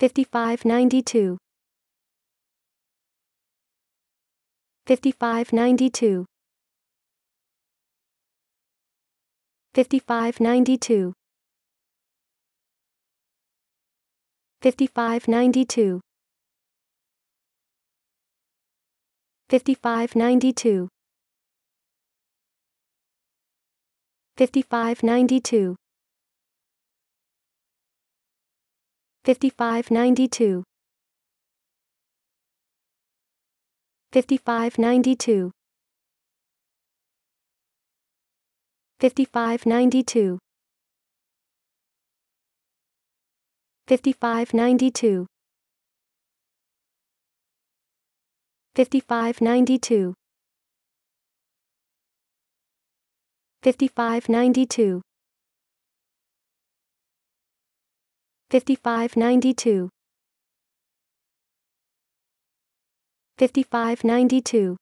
5592 5592 5592 5592 5592 5592 5592 5592 5592 5592 5592 5592 5592 5592